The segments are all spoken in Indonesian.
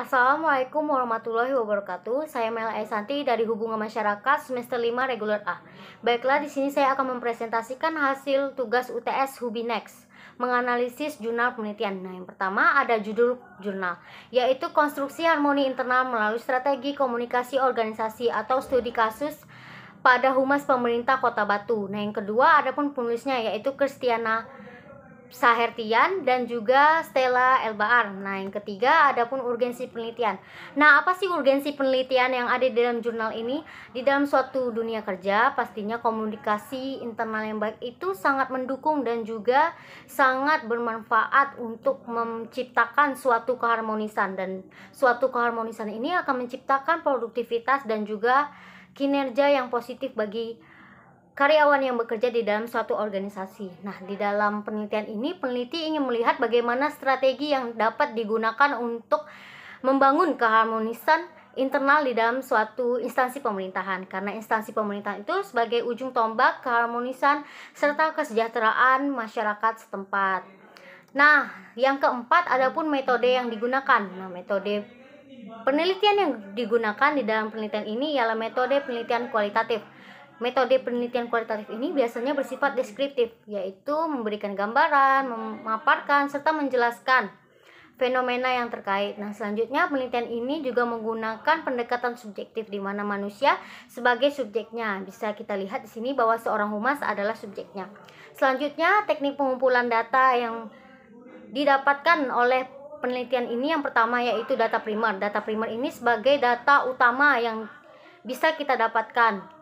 Assalamualaikum warahmatullahi wabarakatuh. Saya Mel Santi dari Hubungan Masyarakat semester 5 reguler A. Baiklah, di sini saya akan mempresentasikan hasil tugas UTS Hubinex menganalisis jurnal penelitian. Nah, yang pertama ada judul jurnal, yaitu konstruksi harmoni internal melalui strategi komunikasi organisasi atau studi kasus pada humas pemerintah Kota Batu. Nah, yang kedua ada pun penulisnya yaitu Kristiana Sahertian dan juga Stella Elbaar. Nah, yang ketiga ada pun urgensi penelitian. Nah, apa sih urgensi penelitian yang ada di dalam jurnal ini? Di dalam suatu dunia kerja, pastinya komunikasi internal yang baik itu sangat mendukung dan juga sangat bermanfaat untuk menciptakan suatu keharmonisan dan suatu keharmonisan ini akan menciptakan produktivitas dan juga kinerja yang positif bagi karyawan yang bekerja di dalam suatu organisasi. Nah, di dalam penelitian ini peneliti ingin melihat bagaimana strategi yang dapat digunakan untuk membangun keharmonisan internal di dalam suatu instansi pemerintahan karena instansi pemerintahan itu sebagai ujung tombak keharmonisan serta kesejahteraan masyarakat setempat. Nah, yang keempat adapun metode yang digunakan. Nah, metode penelitian yang digunakan di dalam penelitian ini ialah metode penelitian kualitatif. Metode penelitian kualitatif ini biasanya bersifat deskriptif, yaitu memberikan gambaran, memaparkan, serta menjelaskan fenomena yang terkait. Nah, selanjutnya penelitian ini juga menggunakan pendekatan subjektif di mana manusia sebagai subjeknya. Bisa kita lihat di sini bahwa seorang humas adalah subjeknya. Selanjutnya, teknik pengumpulan data yang didapatkan oleh penelitian ini yang pertama yaitu data primer. Data primer ini sebagai data utama yang bisa kita dapatkan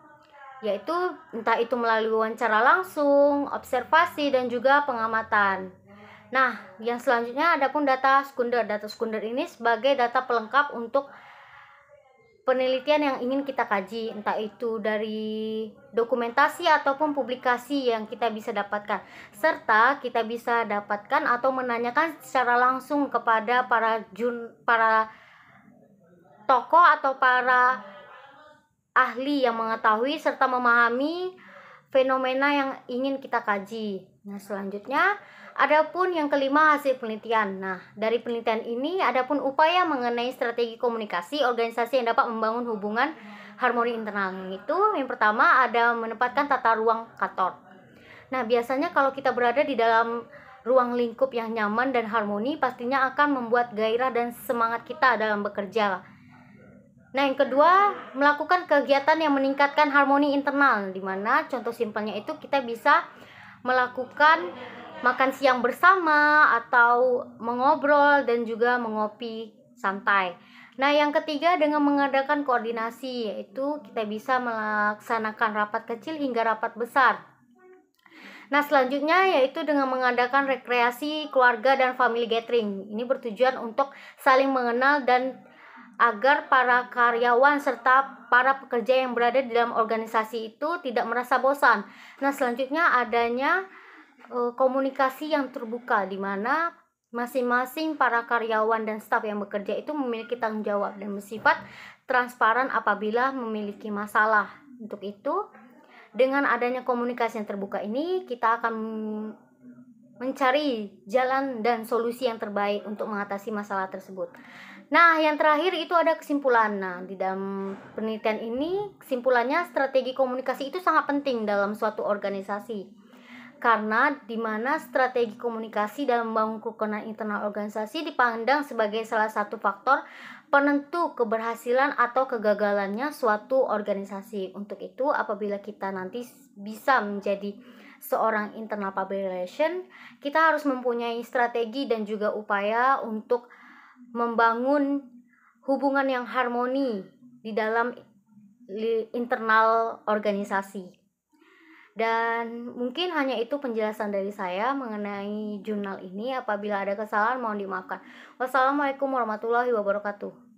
yaitu entah itu melalui wawancara langsung, observasi, dan juga pengamatan. Nah, yang selanjutnya ada pun data sekunder. Data sekunder ini sebagai data pelengkap untuk penelitian yang ingin kita kaji, entah itu dari dokumentasi ataupun publikasi yang kita bisa dapatkan, serta kita bisa dapatkan atau menanyakan secara langsung kepada para jun, para tokoh atau para ahli yang mengetahui serta memahami fenomena yang ingin kita kaji. Nah, selanjutnya adapun yang kelima hasil penelitian. Nah, dari penelitian ini adapun upaya mengenai strategi komunikasi organisasi yang dapat membangun hubungan harmoni internal itu yang pertama ada menempatkan tata ruang kantor. Nah, biasanya kalau kita berada di dalam ruang lingkup yang nyaman dan harmoni pastinya akan membuat gairah dan semangat kita dalam bekerja Nah, yang kedua, melakukan kegiatan yang meningkatkan harmoni internal, di mana contoh simpelnya itu kita bisa melakukan makan siang bersama atau mengobrol dan juga mengopi santai. Nah, yang ketiga dengan mengadakan koordinasi, yaitu kita bisa melaksanakan rapat kecil hingga rapat besar. Nah, selanjutnya yaitu dengan mengadakan rekreasi keluarga dan family gathering. Ini bertujuan untuk saling mengenal dan agar para karyawan serta para pekerja yang berada di dalam organisasi itu tidak merasa bosan. Nah, selanjutnya adanya e, komunikasi yang terbuka di mana masing-masing para karyawan dan staf yang bekerja itu memiliki tanggung jawab dan bersifat transparan apabila memiliki masalah. Untuk itu, dengan adanya komunikasi yang terbuka ini, kita akan mencari jalan dan solusi yang terbaik untuk mengatasi masalah tersebut. Nah, yang terakhir itu ada kesimpulan. Nah, di dalam penelitian ini, kesimpulannya strategi komunikasi itu sangat penting dalam suatu organisasi. Karena di mana strategi komunikasi dalam membangun kerukunan internal organisasi dipandang sebagai salah satu faktor penentu keberhasilan atau kegagalannya suatu organisasi. Untuk itu, apabila kita nanti bisa menjadi seorang internal public relation, kita harus mempunyai strategi dan juga upaya untuk membangun hubungan yang harmoni di dalam internal organisasi. Dan mungkin hanya itu penjelasan dari saya mengenai jurnal ini. Apabila ada kesalahan, mohon dimaafkan. Wassalamualaikum warahmatullahi wabarakatuh.